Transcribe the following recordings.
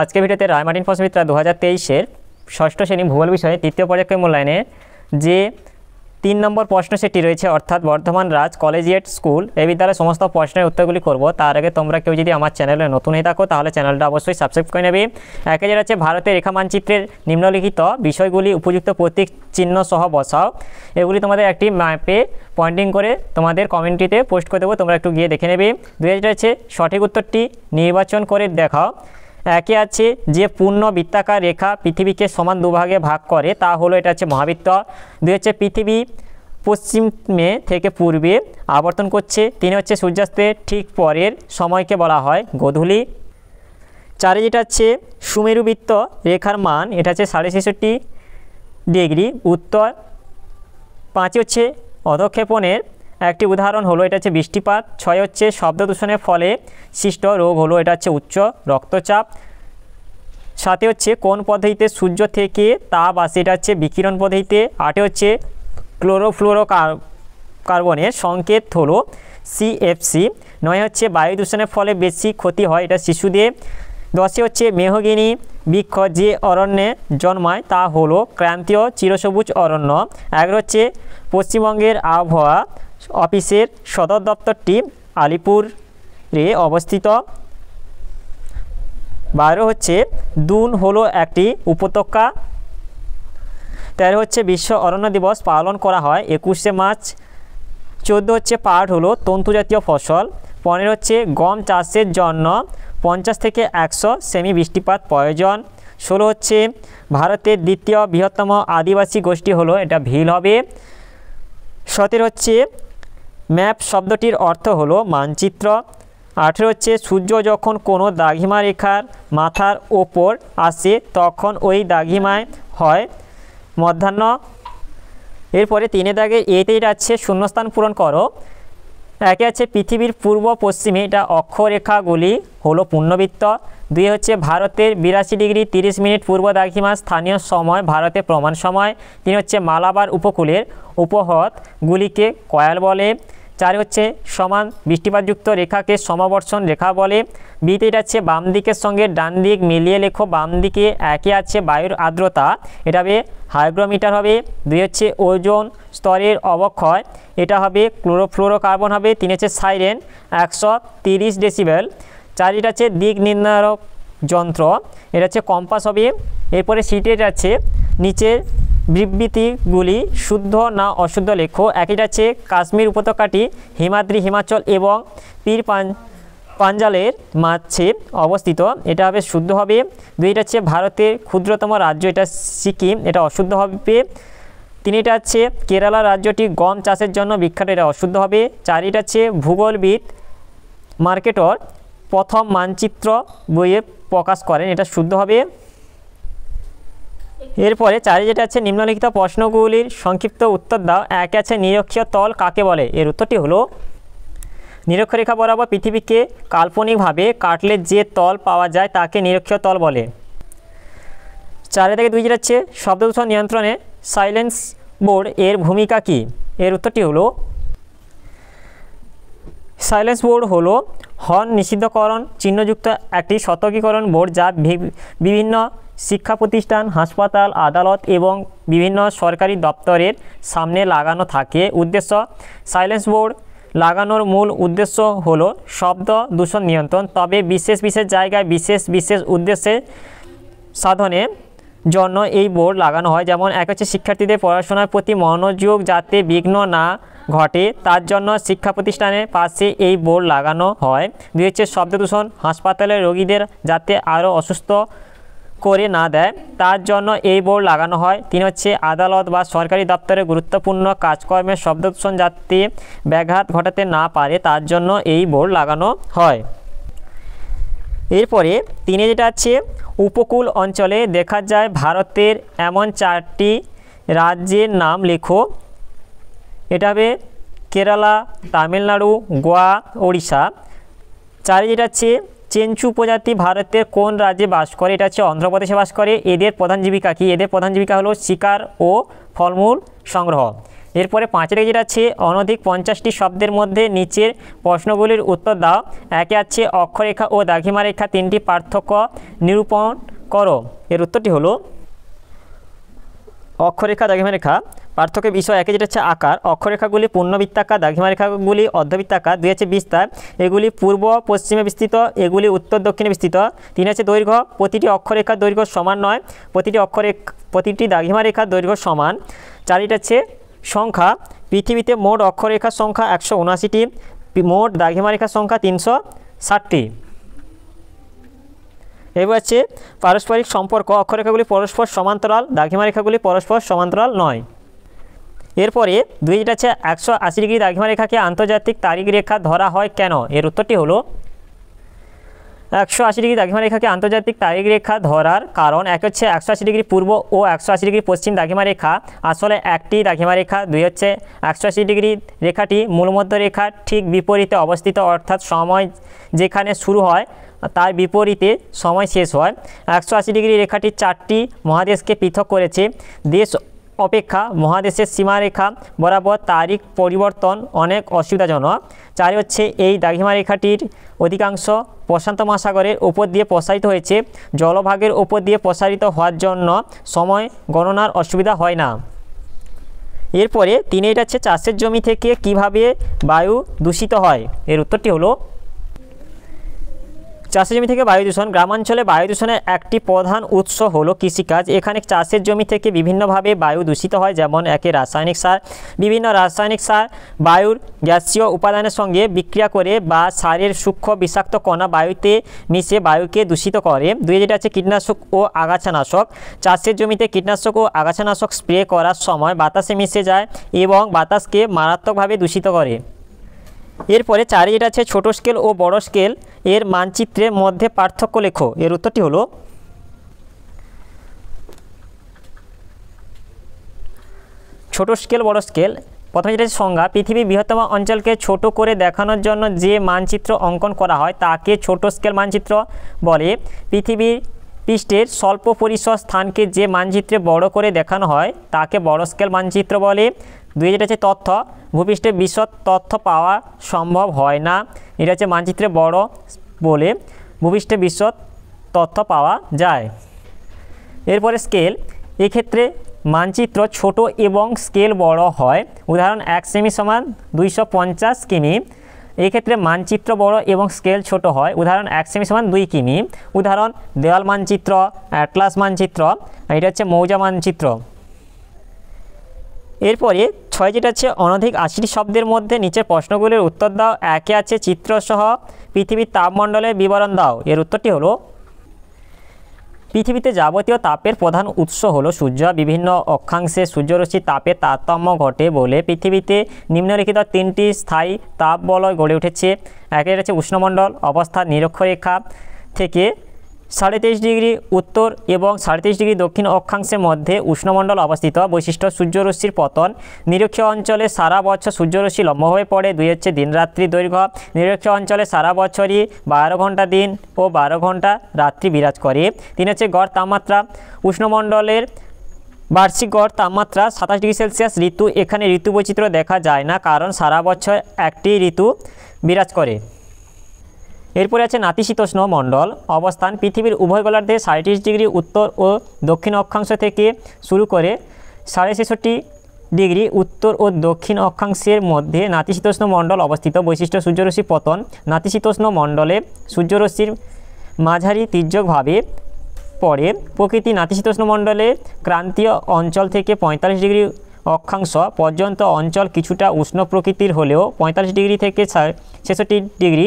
আজকে ভিডিওতে রায়মাটিন ফসমিত্রা দু হাজার তেইশের ষষ্ঠ শ্রেণী ভূগোল বিষয়ে তৃতীয় পর্যায়ে মূল্যায়নে যে তিন নম্বর প্রশ্ন সেটি রয়েছে অর্থাৎ বর্ধমান রাজ কলেজিয়েট স্কুল এই বিদ্যালয়ের সমস্ত প্রশ্নের উত্তরগুলি করব তার আগে তোমরা কেউ যদি আমার চ্যানেলে নতুন হয়ে থাকো তাহলে চ্যানেলটা অবশ্যই সাবস্ক্রাইব করে নেবে একে যেটা হচ্ছে ভারতের রেখা মানচিত্রের নিম্নলিখিত বিষয়গুলি উপযুক্ত প্রতীক চিহ্ন সহ বসাও এগুলি তোমাদের একটি ম্যাপে পয়েন্টিং করে তোমাদের কমেন্ট্রিতে পোস্ট করে দেবো তোমরা একটু গিয়ে দেখে নেবে দুই হচ্ছে সঠিক উত্তরটি নির্বাচন করে দেখাও একে আছে যে পূর্ণ বৃত্তাকার রেখা পৃথিবীকে সমান দুভাগে ভাগ করে তা হলো এটা হচ্ছে মহাবৃত্ত দুই হচ্ছে পৃথিবী পশ্চিমে থেকে পূর্বে আবর্তন করছে তিনি হচ্ছে সূর্যাস্তের ঠিক পরের সময়কে বলা হয় গোধূলি চারে যেটা হচ্ছে সুমেরুবৃত্ত রেখার মান এটা হচ্ছে সাড়ে ছেষট্টি ডিগ্রি উত্তর পাঁচই হচ্ছে অধক্ষেপণের একটি উদাহরণ হলো এটা হচ্ছে বৃষ্টিপাত ছয় হচ্ছে শব্দ দূষণের ফলে সৃষ্ট রোগ হলো এটা হচ্ছে উচ্চ রক্তচাপ সাথে হচ্ছে কোন পদ্ধতিতে সূর্য থেকে তাপ আসে এটা হচ্ছে বিকিরণ পদ্ধতিতে আটে হচ্ছে ক্লোরোফ্লোরো কার্বনের সংকেত হলো সিএফসি নয় হচ্ছে বায়ু দূষণের ফলে বেশি ক্ষতি হয় এটা শিশুদের দশে হচ্ছে মেহগিনী বৃক্ষ যে অরণ্যে জন্মায় তা হলো ক্রান্তীয় চিরসবুজ অরণ্য এগারো হচ্ছে পশ্চিমবঙ্গের আবহাওয়া অফিসের সদর দপ্তরটি আলিপুরে অবস্থিত বারো হচ্ছে দুন হলো একটি উপত্যকা তেরো হচ্ছে বিশ্ব অরণ্য দিবস পালন করা হয় একুশে মার্চ চোদ্দো হচ্ছে পাট হলো তন্তুজাতীয় ফসল পনেরো হচ্ছে গম চাষের জন্য পঞ্চাশ থেকে একশো সেমি বৃষ্টিপাত প্রয়োজন ষোলো হচ্ছে ভারতের দ্বিতীয় বৃহত্তম আদিবাসী গোষ্ঠী হলো এটা ভিল হবে সতেরো হচ্ছে ম্যাপ শব্দটির অর্থ হলো মানচিত্র আঠেরো হচ্ছে সূর্য যখন কোনো দাঘিমা রেখার মাথার ওপর আসে তখন ওই দাঘিমায় হয় মধ্যাহ্ন এরপরে তিনে দাগে এতেই আছে শূন্যস্থান পূরণ করো একে আছে পৃথিবীর পূর্ব পশ্চিমে এটা অক্ষরেখাগুলি হলো পূর্ণবৃত্ত দুই হচ্ছে ভারতের বিরাশি ডিগ্রি তিরিশ মিনিট পূর্ব দাঘিমা স্থানীয় সময় ভারতে প্রমাণ সময় তিনি হচ্ছে মালাবার উপকূলের উপহদগুলিকে কয়াল বলে চার হচ্ছে সমান বৃষ্টিপাতযুক্ত রেখাকে সমাবর্ষণ রেখা বলে বিতে এটা হচ্ছে বাম দিকের সঙ্গে ডান দিক মিলিয়ে লেখো বাম দিকে একে আছে বায়ুর আর্দ্রতা এটা হবে হাইগ্রোমিটার হবে দুই হচ্ছে ওজন স্তরের অবক্ষয় এটা হবে ক্লোরোফ্লোরোকার্বন হবে তিন হচ্ছে সাইরেন একশো তিরিশ ডেসিবেল চার এটা হচ্ছে দিক নির্ণায়ক যন্ত্র এটা হচ্ছে কম্পাস হবে এরপরে সিটের আছে নিচে বিবৃতিগুলি শুদ্ধ না অশুদ্ধ লেখো একইটা হচ্ছে কাশ্মীর উপত্যকাটি হিমাদ্রি হিমাচল এবং পীর পাঞ্জালের মাঝে অবস্থিত এটা হবে শুদ্ধ হবে দুইটা হচ্ছে ভারতের ক্ষুদ্রতম রাজ্য এটা সিকিম এটা অশুদ্ধ হবে তিনিটা হচ্ছে কেরালা রাজ্যটি গম চাষের জন্য বিখ্যাত এটা অশুদ্ধ হবে চারিটা হচ্ছে ভূগোলবিদ মার্কেটর প্রথম মানচিত্র বইয়ে প্রকাশ করেন এটা শুদ্ধ হবে এরপরে চারে যেটা আছে নিম্নলিখিত প্রশ্নগুলির সংক্ষিপ্ত উত্তর দাও এক আছে নিরক্ষীয় তল কাকে বলে এর উত্তরটি হলো নিরক্ষরেখা বরাবর পৃথিবীকে কাল্পনিকভাবে কাটলে যে তল পাওয়া যায় তাকে নিরক্ষীয় তল বলে চারে থেকে দুই যেটা হচ্ছে শব্দদূষণ নিয়ন্ত্রণে সাইলেন্স বোর্ড এর ভূমিকা কি এর উত্তরটি হলো সাইলেন্স বোর্ড হলো হর্ন নিষিদ্ধকরণ চিহ্নযুক্ত একটি সতর্কীকরণ বোর্ড যা বিভিন্ন শিক্ষা প্রতিষ্ঠান হাসপাতাল আদালত এবং বিভিন্ন সরকারি দপ্তরের সামনে লাগানো থাকে উদ্দেশ্য সাইলেন্স বোর্ড লাগানোর মূল উদ্দেশ্য হল শব্দ দূষণ নিয়ন্ত্রণ তবে বিশেষ বিশেষ জায়গায় বিশেষ বিশেষ উদ্দেশ্যে সাধনে জন্য এই বোর্ড লাগানো হয় যেমন এক হচ্ছে শিক্ষার্থীদের পড়াশোনার প্রতি মনোযোগ যাতে বিঘ্ন না ঘটে তার জন্য শিক্ষা প্রতিষ্ঠানের পাশে এই বোর্ড লাগানো হয় দুই হচ্ছে শব্দ দূষণ হাসপাতালে রোগীদের যাতে আরও অসুস্থ করে না দেয় তার জন্য এই বোর্ড লাগানো হয় তিনি হচ্ছে আদালত বা সরকারি দপ্তরে গুরুত্বপূর্ণ কাজকর্মে শব্দ দূষণ ব্যাঘাত ঘটাতে না পারে তার জন্য এই বোর্ড লাগানো হয় এরপরে তিনি যেটা আছে উপকূল অঞ্চলে দেখা যায় ভারতের এমন চারটি রাজ্যের নাম লেখো এটা হবে কেরালা তামিলনাড়ু গোয়া ওড়িশা চারি যেটা হচ্ছে চেঞ্চু প্রজাতি ভারতের কোন রাজ্যে বাস করে এটা হচ্ছে অন্ধ্রপ্রদেশে বাস করে এদের প্রধান জীবিকা কি এদের প্রধান জীবিকা হলো শিকার ও ফলমূল সংগ্রহ এরপরে পাঁচের যেটা আছে অনধিক পঞ্চাশটি শব্দের মধ্যে নিচের প্রশ্নগুলির উত্তর দাও একে আছে অক্ষরেখা ও দাঘিমা রেখা তিনটি পার্থক্য নিরূপণ করো এর উত্তরটি হলো অক্ষরেখা দাঘিমা রেখা পার্থক্যের বিষয় একে যেটা হচ্ছে আকার অক্ষরেখাগুলি পূর্ণবৃত্তাকার দ্রাঘিমারেখাগুলি অর্ধবৃত্তাকার দুই হচ্ছে বিস্তার এগুলি পূর্ব পশ্চিমে বিস্তৃত এগুলি উত্তর দক্ষিণে বিস্তৃত তিন হচ্ছে দৈর্ঘ্য প্রতিটি অক্ষরেখার দৈর্ঘ্য সমান নয় প্রতিটি অক্ষরে প্রতিটি রেখার দৈর্ঘ্য সমান চারিটা হচ্ছে সংখ্যা পৃথিবীতে মোট অক্ষরেখার সংখ্যা একশো উনআশিটি মোট রেখার সংখ্যা তিনশো ষাটটি এবার হচ্ছে পারস্পরিক সম্পর্ক অক্ষরেখাগুলি পরস্পর সমান্তরাল রেখাগুলি পরস্পর সমান্তরাল নয় এরপরে দুই যেটা হচ্ছে একশো আশি ডিগ্রি দ্রাঘিমা রেখাকে আন্তর্জাতিক তারিখ রেখা ধরা হয় কেন এর উত্তরটি হলো একশো আশি ডিগ্রি দ্রাঘিমা রেখাকে আন্তর্জাতিক তারিখ রেখা ধরার কারণ এক হচ্ছে একশো আশি ডিগ্রি পূর্ব ও একশো আশি ডিগ্রি পশ্চিম দাগিমা রেখা আসলে একটি দাগিমা রেখা দুই হচ্ছে একশো আশি ডিগ্রি রেখাটি মূলমধ্য রেখা ঠিক বিপরীতে অবস্থিত অর্থাৎ সময় যেখানে শুরু হয় তার বিপরীতে সময় শেষ হয় একশো আশি ডিগ্রি রেখাটি চারটি মহাদেশকে পৃথক করেছে দেশ অপেক্ষা মহাদেশের সীমারেখা বরাবর তারিখ পরিবর্তন অনেক অসুবিধাজনক চারি হচ্ছে এই রেখাটির অধিকাংশ প্রশান্ত মহাসাগরের ওপর দিয়ে প্রসারিত হয়েছে জলভাগের ওপর দিয়ে প্রসারিত হওয়ার জন্য সময় গণনার অসুবিধা হয় না এরপরে তিনে এটা হচ্ছে চাষের জমি থেকে কিভাবে বায়ু দূষিত হয় এর উত্তরটি হলো চাষের জমি থেকে বায়ু দূষণ গ্রামাঞ্চলে বায়ু দূষণের একটি প্রধান উৎস হলো কৃষিকাজ এখানে চাষের জমি থেকে বিভিন্নভাবে বায়ু দূষিত হয় যেমন একে রাসায়নিক সার বিভিন্ন রাসায়নিক সার বায়ুর গ্যাসীয় উপাদানের সঙ্গে বিক্রিয়া করে বা সারের সূক্ষ্ম বিষাক্ত কণা বায়ুতে মিশে বায়ুকে দূষিত করে দুই যেটা আছে কীটনাশক ও আগাছানাশক চাষের জমিতে কীটনাশক ও আগাছানাশক স্প্রে করার সময় বাতাসে মিশে যায় এবং বাতাসকে মারাত্মকভাবে দূষিত করে এরপরে চারে যেটা আছে ছোটো স্কেল ও বড় স্কেল এর মানচিত্রের মধ্যে পার্থক্য লেখো এর উত্তরটি হলো ছোট স্কেল বড় স্কেল প্রথমে যেটা সংজ্ঞা পৃথিবীর বৃহত্তম অঞ্চলকে ছোট করে দেখানোর জন্য যে মানচিত্র অঙ্কন করা হয় তাকে ছোট স্কেল মানচিত্র বলে পৃথিবীর পৃষ্ঠের স্বল্প পরিসর স্থানকে যে মানচিত্রে বড় করে দেখানো হয় তাকে বড় স্কেল মানচিত্র বলে দুই যেটা হচ্ছে তথ্য ভূপৃষ্ঠে বিশদ তথ্য পাওয়া সম্ভব হয় না এটা হচ্ছে মানচিত্রে বড় বলে ভূপৃষ্ঠে বিশদ তথ্য পাওয়া যায় এরপরে স্কেল এক্ষেত্রে মানচিত্র ছোট এবং স্কেল বড় হয় উদাহরণ এক সেমি সমান দুইশো পঞ্চাশ কিমি এক্ষেত্রে মানচিত্র বড় এবং স্কেল ছোট হয় উদাহরণ এক সেমি সমান দুই কিমি উদাহরণ দেওয়াল মানচিত্র অ্যাটলাস মানচিত্র এটা হচ্ছে মৌজা মানচিত্র এরপরে ছয় যেটা আছে অনধিক আশিটি শব্দের মধ্যে নিচের প্রশ্নগুলির উত্তর দাও একে আছে চিত্রসহ পৃথিবীর তাপমণ্ডলের বিবরণ দাও এর উত্তরটি হলো পৃথিবীতে যাবতীয় তাপের প্রধান উৎস হলো সূর্য বিভিন্ন অক্ষাংশে সূর্যরশ্মি তাপের তারতম্য ঘটে বলে পৃথিবীতে নিম্নলিখিত তিনটি স্থায়ী তাপ বলয় গড়ে উঠেছে একে আছে উষ্ণমণ্ডল অবস্থান নিরক্ষরেখা থেকে সাড়ে তেইশ ডিগ্রি উত্তর এবং সাড়ে তেইশ ডিগ্রি দক্ষিণ অক্ষাংশের মধ্যে উষ্ণমণ্ডল অবস্থিত বৈশিষ্ট্য সূর্যরশ্মির পতন নিরক্ষ অঞ্চলে সারা বছর সূর্যরশ্মি লম্ব হয়ে পড়ে দুই হচ্ছে দিনরাত্রি দৈর্ঘ্য নিরক্ষ অঞ্চলে সারা বছরই বারো ঘন্টা দিন ও বারো ঘন্টা রাত্রি বিরাজ করে তিন হচ্ছে গড় তাপমাত্রা উষ্ণমণ্ডলের বার্ষিক গড় তাপমাত্রা সাতাশ ডিগ্রি সেলসিয়াস ঋতু এখানে ঋতু বৈচিত্র্য দেখা যায় না কারণ সারা বছর একটি ঋতু বিরাজ করে এরপরে আছে নাতিশীতোষ্ণ মণ্ডল অবস্থান পৃথিবীর উভয় গোলার্ধে সাড়ে ডিগ্রি উত্তর ও দক্ষিণ অক্ষাংশ থেকে শুরু করে সাড়ে ছেষট্টি ডিগ্রি উত্তর ও দক্ষিণ অক্ষাংশের মধ্যে নাতিশীতোষ্ণ মণ্ডল অবস্থিত বৈশিষ্ট্য সূর্যরশ্মি পতন নাতিশীতোষ্ণ মণ্ডলে সূর্যরশ্মির মাঝারি তীর্যকভাবে পড়ে প্রকৃতি নাতিশীতোষ্ণ মণ্ডলে ক্রান্তীয় অঞ্চল থেকে পঁয়তাল্লিশ ডিগ্রি অক্ষাংশ পর্যন্ত অঞ্চল কিছুটা উষ্ণ প্রকৃতির হলেও পঁয়তাল্লিশ ডিগ্রি থেকে ছেষট্টি ডিগ্রি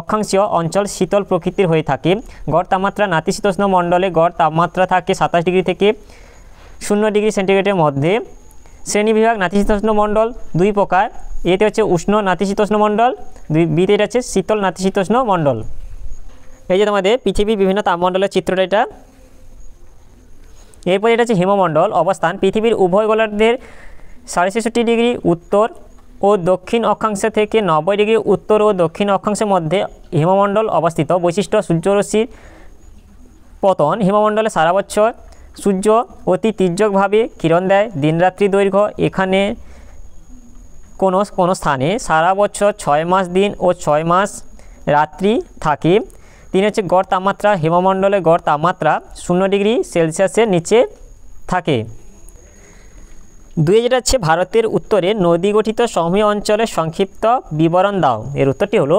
অক্ষাংশীয় অঞ্চল শীতল প্রকৃতির হয়ে থাকে গড় তাপমাত্রা নাতিশীতোষ্ণ মণ্ডলে গড় তাপমাত্রা থাকে সাতাশ ডিগ্রি থেকে শূন্য ডিগ্রি সেন্টিগ্রেডের মধ্যে শ্রেণীবিভাগ নাতিশীতোষ্ণ মণ্ডল দুই প্রকার এতে হচ্ছে উষ্ণ নাতিশীতোষ্ণ মণ্ডল দুই বিতে এটা হচ্ছে শীতল নাতিশীতোষ্ণ মণ্ডল এই যে তোমাদের পৃথিবীর বিভিন্ন তাপমণ্ডলের চিত্রটা এটা এরপর এটা হচ্ছে হিমমণ্ডল অবস্থান পৃথিবীর উভয় গোলার্ধের সাড়ে ছেষট্টি ডিগ্রি উত্তর ও দক্ষিণ অক্ষাংশ থেকে নব্বই ডিগ্রি উত্তর ও দক্ষিণ অক্ষাংশের মধ্যে হিমমণ্ডল অবস্থিত বৈশিষ্ট্য সূর্যরশ্মির পতন হিমমণ্ডলে সারা বছর সূর্য অতি তীর্যকভাবে কিরণ দেয় দিনরাত্রি দৈর্ঘ্য এখানে কোনো কোনো স্থানে সারা বছর ছয় মাস দিন ও ছয় মাস রাত্রি থাকে তিনি হচ্ছে গড় তাপমাত্রা হিমমণ্ডলে গড় তাপমাত্রা শূন্য ডিগ্রি সেলসিয়াসের নিচে থাকে দুয়ে যেটা হচ্ছে ভারতের উত্তরে নদী গঠিত সমীয় অঞ্চলের সংক্ষিপ্ত বিবরণ দাও এর উত্তরটি হলো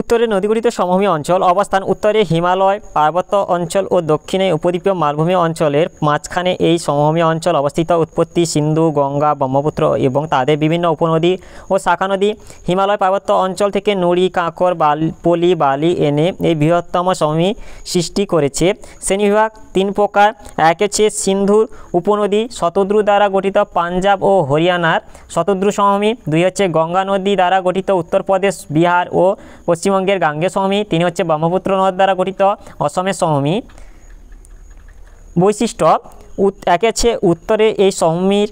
উত্তরে গঠিত সমভূমি অঞ্চল অবস্থান উত্তরে হিমালয় পার্বত্য অঞ্চল ও দক্ষিণে উপদ্বীপীয় মালভূমি অঞ্চলের মাঝখানে এই সমভূমি অঞ্চল অবস্থিত উৎপত্তি সিন্ধু গঙ্গা ব্রহ্মপুত্র এবং তাদের বিভিন্ন উপনদী ও শাখা নদী হিমালয় পার্বত্য অঞ্চল থেকে নুড়ি কাঁকর বাল পলি বালি এনে এই বৃহত্তম সমভূমি সৃষ্টি করেছে শ্রেণীবিভাগ তিন প্রকার এক হচ্ছে সিন্ধুর উপনদী শতদ্রু দ্বারা গঠিত পাঞ্জাব ও হরিয়ানার শতদ্রু সমভূমি দুই হচ্ছে গঙ্গা নদী দ্বারা গঠিত উত্তরপ্রদেশ বিহার ও পশ্চিমবঙ্গের গাঙ্গে সমভূমি তিনি হচ্ছে ব্রহ্মপুত্র নদ দ্বারা গঠিত অসমের সমভূমি বৈশিষ্ট্য এক হচ্ছে উত্তরে এই সমভূমির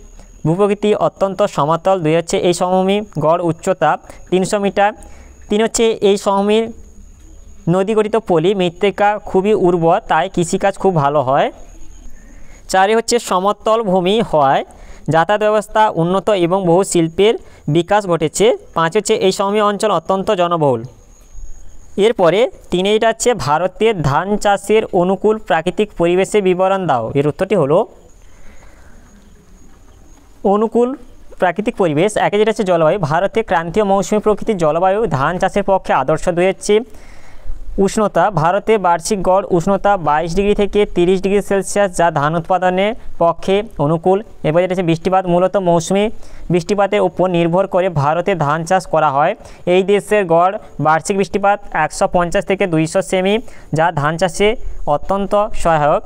ভূপ্রকৃতি অত্যন্ত সমতল দুই হচ্ছে এই সমভূমি গড় উচ্চতা তিনশো মিটার তিন হচ্ছে এই সমভূমির নদী গঠিত পলি মৃত্তিকা খুবই উর্বর তাই কৃষিকাজ খুব ভালো হয় চারি হচ্ছে সমতল ভূমি হয় যাতায়াত ব্যবস্থা উন্নত এবং বহু শিল্পের বিকাশ ঘটেছে পাঁচ হচ্ছে এই সময় অঞ্চল অত্যন্ত জনবহুল এরপরে তিনে এটা হচ্ছে ভারতের ধান চাষের অনুকূল প্রাকৃতিক পরিবেশে বিবরণ দাও এর উত্তরটি হলো অনুকূল প্রাকৃতিক পরিবেশ একে যেটা হচ্ছে জলবায়ু ভারতে ক্রান্তীয় মৌসুমি প্রকৃতির জলবায়ু ধান চাষের পক্ষে আদর্শ দুয়েছে উষ্ণতা ভারতে বার্ষিক গড় উষ্ণতা বাইশ ডিগ্রি থেকে তিরিশ ডিগ্রি সেলসিয়াস যা ধান উৎপাদনের পক্ষে অনুকূল এবার যেটা বৃষ্টিপাত মূলত মৌসুমি বৃষ্টিপাতের উপর নির্ভর করে ভারতে ধান চাষ করা হয় এই দেশের গড় বার্ষিক বৃষ্টিপাত একশো থেকে দুইশো সেমি যা ধান চাষে অত্যন্ত সহায়ক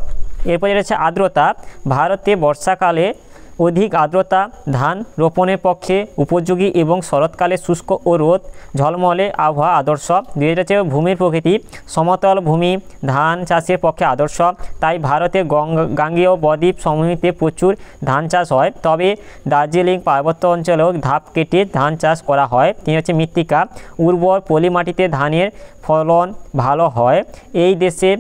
এরপর যেটা হচ্ছে আর্দ্রতা ভারতে বর্ষাকালে অধিক আর্দ্রতা ধান রোপণের পক্ষে উপযোগী এবং শরৎকালে শুষ্ক ও রোদ ঝলমলে আবহাওয়া আদর্শ দুই হচ্ছে ভূমির প্রকৃতি সমতল ভূমি ধান চাষের পক্ষে আদর্শ তাই ভারতে গাঙ্গেয় বদ্বীপ সমভূমিতে প্রচুর ধান চাষ হয় তবে দার্জিলিং পার্বত্য অঞ্চলেও ধাপ কেটে ধান চাষ করা হয় তিনি হচ্ছে মৃত্তিকা উর্বর পলি মাটিতে ধানের ফলন ভালো হয় এই দেশে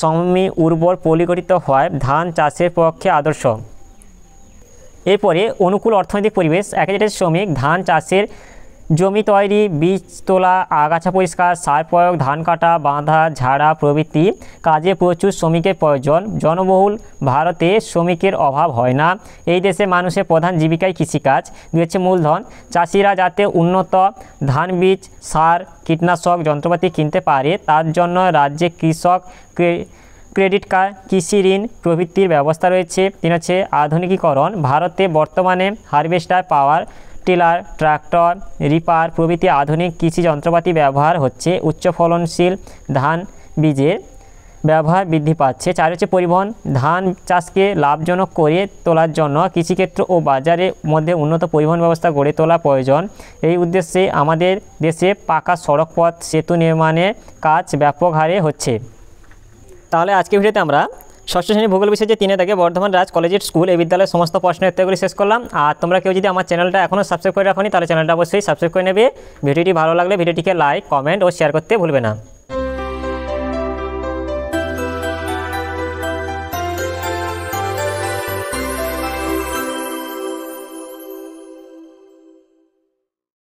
সমভূমি উর্বর পলিগঠিত হয় ধান চাষের পক্ষে আদর্শ এরপরে অনুকূল অর্থনৈতিক পরিবেশ এক অ্যাগ্রিকালচার শ্রমিক ধান চাষের জমি তৈরি বীজ তোলা আগাছা পরিষ্কার সার প্রয়োগ ধান কাটা বাঁধা ঝাড়া প্রভৃতি কাজে প্রচুর শ্রমিকের প্রয়োজন জনবহুল ভারতে শ্রমিকের অভাব হয় না এই দেশে মানুষের প্রধান জীবিকায় কৃষিকাজ দিয়েছে মূলধন চাষিরা যাতে উন্নত ধান বীজ সার কীটনাশক যন্ত্রপাতি কিনতে পারে তার জন্য রাজ্যে কৃষক ক্রেডিট কার্ড কৃষি ঋণ প্রভৃতির ব্যবস্থা রয়েছে তিন হচ্ছে আধুনিকীকরণ ভারতে বর্তমানে harvester power tiller tractor reaper প্রভৃতি আধুনিক কৃষি যন্ত্রপাতি ব্যবহার হচ্ছে উচ্চ ফলনশীল ধান বীজের ব্যবহার বৃদ্ধি পাচ্ছে চার হচ্ছে পরিবহন ধান চাষকে লাভজনক করে তোলার জন্য কৃষিক্ষেত্র ও বাজারের মধ্যে উন্নত পরিবহন ব্যবস্থা গড়ে তোলা প্রয়োজন এই উদ্দেশ্যে আমাদের দেশে পাকা সড়কপথ সেতু নির্মাণের কাজ ব্যাপক হারে হচ্ছে তাহলে আজকে ভিডিওতে আমরা ষষ্ঠ শ্রেণী ভূগোল বিষয়ে যে তিনে থাকে বর্ধমান রাজ কলেজের স্কুল এই বিদ্যালয়ের সমস্ত প্রশ্নের ইত্যাদিগুলি শেষ করলাম আর তোমরা কেউ যদি আমার চ্যানেলটা এখনও সাবস্ক্রাইব করে রাখনি তাহলে চ্যানেলটা অবশ্যই সাবস্ক্রাইব করে নেবে ভিডিওটি ভালো লাগলে ভিডিওটিকে লাইক কমেন্ট ও শেয়ার করতে ভুলবে না